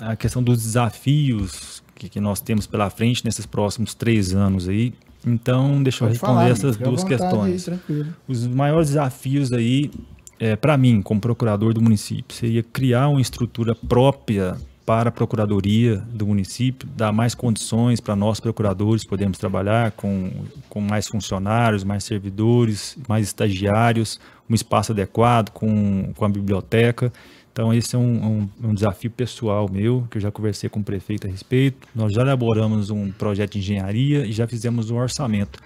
a questão dos desafios que, que, nós temos pela frente nesses próximos três anos aí. Então, deixa eu Pode responder falar, essas duas questões. Aí, Os maiores desafios aí, é, para mim, como procurador do município, seria criar uma estrutura própria para a procuradoria do município, dar mais condições para nós procuradores podermos trabalhar com, com mais funcionários, mais servidores, mais estagiários, um espaço adequado com, com a biblioteca. Então, esse é um, um, um, desafio pessoal meu, que eu já conversei com o prefeito a respeito. Nós já elaboramos um projeto de engenharia e já fizemos um orçamento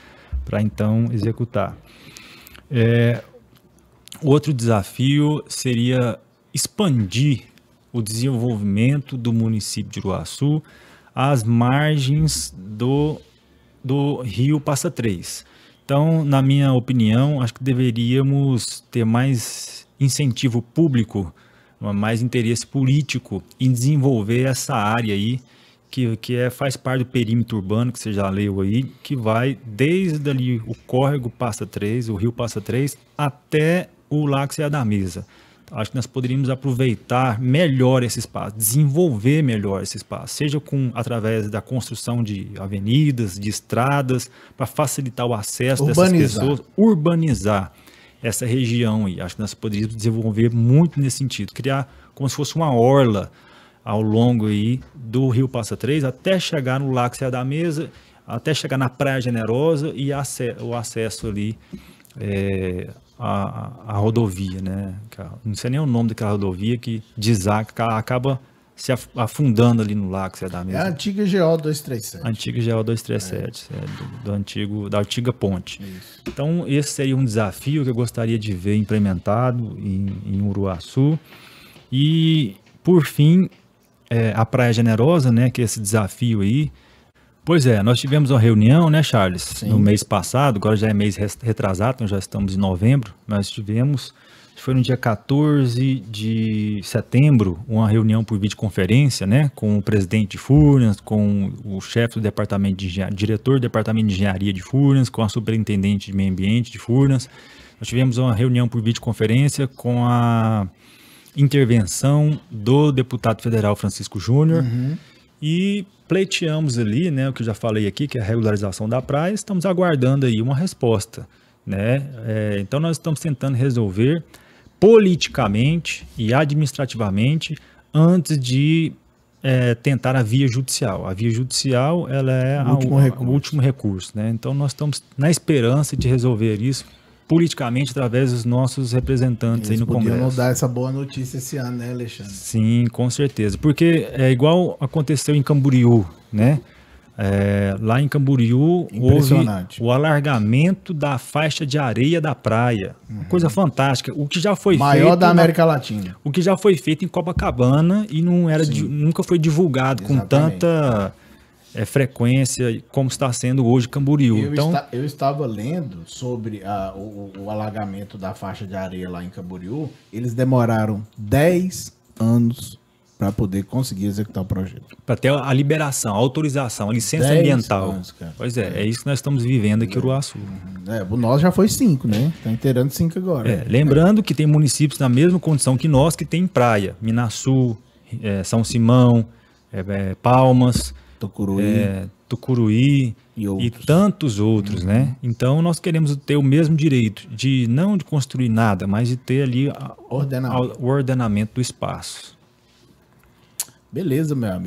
para então executar. É, outro desafio seria expandir o desenvolvimento do município de Uruaçu às margens do, do rio Passa Três. Então, na minha opinião, acho que deveríamos ter mais incentivo público mais interesse político em desenvolver essa área aí, que, que é, faz parte do perímetro urbano, que você já leu aí, que vai desde ali o córrego passa 3, o rio passa 3, até o Lago a da Mesa. Acho que nós poderíamos aproveitar melhor esse espaço, desenvolver melhor esse espaço, seja com através da construção de avenidas, de estradas, para facilitar o acesso urbanizar. dessas pessoas, urbanizar essa região e acho que nós poderíamos desenvolver muito nesse sentido, criar como se fosse uma orla ao longo aí do Rio Passa Três até chegar no Lago Serra da Mesa, até chegar na Praia Generosa e o acesso ali é, à, rodovia, né? Não sei nem o nome daquela rodovia que desaca, acaba se afundando ali no lago, você dá mesmo. É a antiga GO 237. Antiga GO 237, é. É, do, do, antigo, da antiga ponte. Isso. Então, esse seria um desafio que eu gostaria de ver implementado em, em Uruaçu. E, por fim, é, a Praia Generosa, né, que é esse desafio aí. Pois é, nós tivemos uma reunião, né, Charles, Sim. no mês passado, agora já é mês retrasado, então já estamos em novembro, nós tivemos foi no dia 14 de setembro, uma reunião por videoconferência, né, com o presidente de Furnas, com o chefe do departamento de diretor do departamento de engenharia de Furnas, com a superintendente de meio ambiente de Furnas. Nós tivemos uma reunião por videoconferência com a intervenção do deputado federal Francisco Júnior uhum. e pleiteamos ali, né, o que eu já falei aqui, que é a regularização da praia, estamos aguardando aí uma resposta, né? É, então nós estamos tentando resolver politicamente e administrativamente antes de é, tentar a via judicial. A via judicial ela é o último, a, recurso. A, último recurso, né? Então nós estamos na esperança de resolver isso politicamente através dos nossos representantes Eles aí no Congresso. Podemos dar essa boa notícia esse ano, né, Alexandre? Sim, com certeza, porque é igual aconteceu em Camboriú, né? É, lá em Camboriú houve o alargamento da faixa de areia da praia. Uhum. coisa fantástica. O que já foi Maior feito. da América na, Latina. O que já foi feito em Copacabana e não era de, nunca foi divulgado Exatamente. com tanta é, frequência como está sendo hoje Camboriú. Eu, então, está, eu estava lendo sobre a, o, o alargamento da faixa de areia lá em Camboriú. Eles demoraram 10 anos para poder conseguir executar o projeto. Para ter a liberação, a autorização, a licença é ambiental. É Anos, pois é, é, é, isso que nós estamos vivendo aqui em Uruaçu. É, o nosso já foi cinco, né? Está inteirando cinco agora. É, lembrando é. que tem municípios na mesma condição que nós que tem praia. Minasul, São Simão, Palmas, Tucuruí, Tucuruí e, outros. e tantos outros, né? uhum. né? Então nós queremos ter o mesmo direito de não de construir nada, mas de ter ali a, o ordenamento do espaço. Beleza, meu amigo.